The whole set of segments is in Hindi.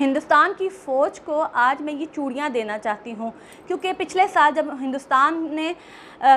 हिंदुस्तान की फ़ौज को आज मैं ये चूड़ियाँ देना चाहती हूँ क्योंकि पिछले साल जब हिंदुस्तान ने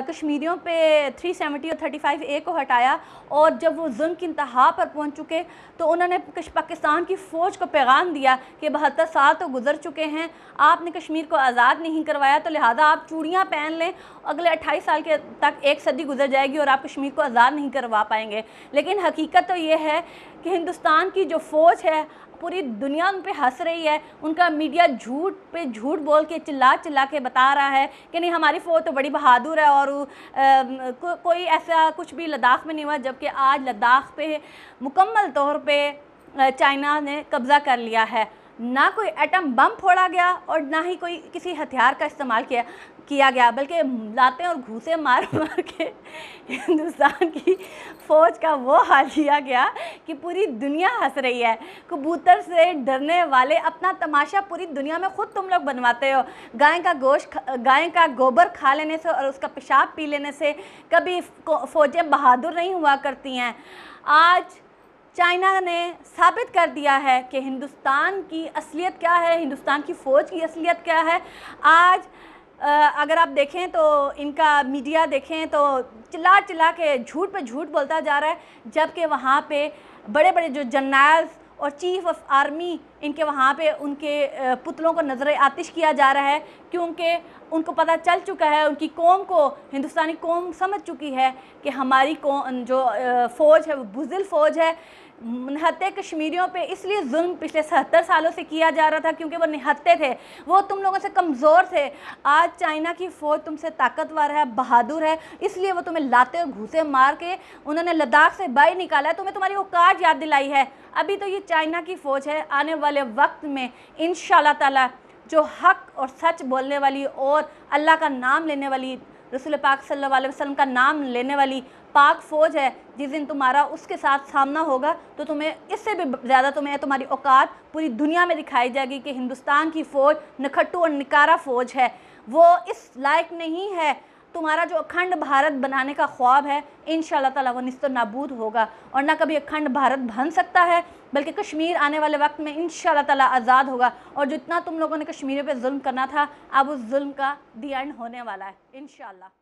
कश्मीरियों पे 370 और 35 ए को हटाया और जब वो जुल्म की इंतहा पर पहुँच चुके तो उन्होंने पाकिस्तान की फ़ौज को पैगाम दिया कि बहत्तर साल तो गुजर चुके हैं आपने कश्मीर को आज़ाद नहीं करवाया तो लिहाजा आप चूड़ियाँ पहन लें अगले अट्ठाईस साल के तक एक सदी गुजर जाएगी और आप कश्मीर को आज़ाद नहीं करवा पाएंगे लेकिन हकीकत तो ये है कि हिंदुस्तान की जो फ़ौज है पूरी दुनिया उन पर हंस रही है उनका मीडिया झूठ पे झूठ बोल के चिल्ला चिल्ला के बता रहा है कि नहीं हमारी फ़ौज तो बड़ी बहादुर है और आ, को, कोई ऐसा कुछ भी लद्दाख में नहीं हुआ जबकि आज लद्दाख पे मुकम्मल तौर पे चाइना ने कब्ज़ा कर लिया है ना कोई एटम बम फोड़ा गया और ना ही कोई किसी हथियार का इस्तेमाल किया किया गया बल्कि लाते और घूसे मार मार के हिंदुस्तान की फ़ौज का वो हाल किया गया कि पूरी दुनिया हंस रही है कबूतर से डरने वाले अपना तमाशा पूरी दुनिया में ख़ुद तुम लोग बनवाते हो गाय का गोश गाय का गोबर खा लेने से और उसका पेशाब पी लेने से कभी फ़ौजें बहादुर नहीं हुआ करती हैं आज चाइना ने साबित कर दिया है कि हिंदुस्तान की असलियत क्या है हिंदुस्तान की फ़ौज की असलियत क्या है आज अगर आप देखें तो इनका मीडिया देखें तो चिल्ला चिल्ला के झूठ पे झूठ बोलता जा रहा है जबकि वहाँ पे बड़े बड़े जो जर्नल्स और चीफ ऑफ आर्मी इनके वहाँ पे उनके पुतलों को नज़र आतिश किया जा रहा है क्योंकि उनको पता चल चुका है उनकी कौम को हिंदुस्तानी कौम समझ चुकी है कि हमारी कौम जो फ़ौज है वो बुजिल फ़ौज है निहत्ते कश्मीरियों पे इसलिए जुल्म पिछले सत्तर सालों से किया जा रहा था क्योंकि वो निहत्ते थे वो तुम लोगों से कमज़ोर थे आज चाइना की फ़ौज तुमसे ताकतवर है बहादुर है इसलिए वो तुम्हें लाते और घूसे मार के उन्होंने लद्दाख से बाहर निकाला है तुम्हें तुम्हारी वो कार्ड याद दिलाई है अभी तो ये चाइना की फ़ौज है आने वाले वक्त में इन ताला जो हक और सच बोलने वाली और अल्लाह का नाम लेने वाली रसूल पाक सल्लल्लाहु अलैहि वसल्लम का नाम लेने वाली पाक फ़ौज है जिस दिन तुम्हारा उसके साथ सामना होगा तो तुम्हें इससे भी ज़्यादा तुम्हें तुम्हारी औकात पूरी दुनिया में दिखाई जाएगी कि हिंदुस्तान की फ़ौज नखट्टू और निकारा फ़ौज है वो इस लायक नहीं है तुम्हारा जो अखंड भारत बनाने का ख्वाब है इन शाला वो नस्त नाबूद होगा और ना कभी अखंड भारत बन सकता है बल्कि कश्मीर आने वाले वक्त में इन ताला आज़ाद होगा और जितना तुम लोगों ने कश्मीर पर जुल्म करना था अब उस जुल्म का दी एंड होने वाला है इन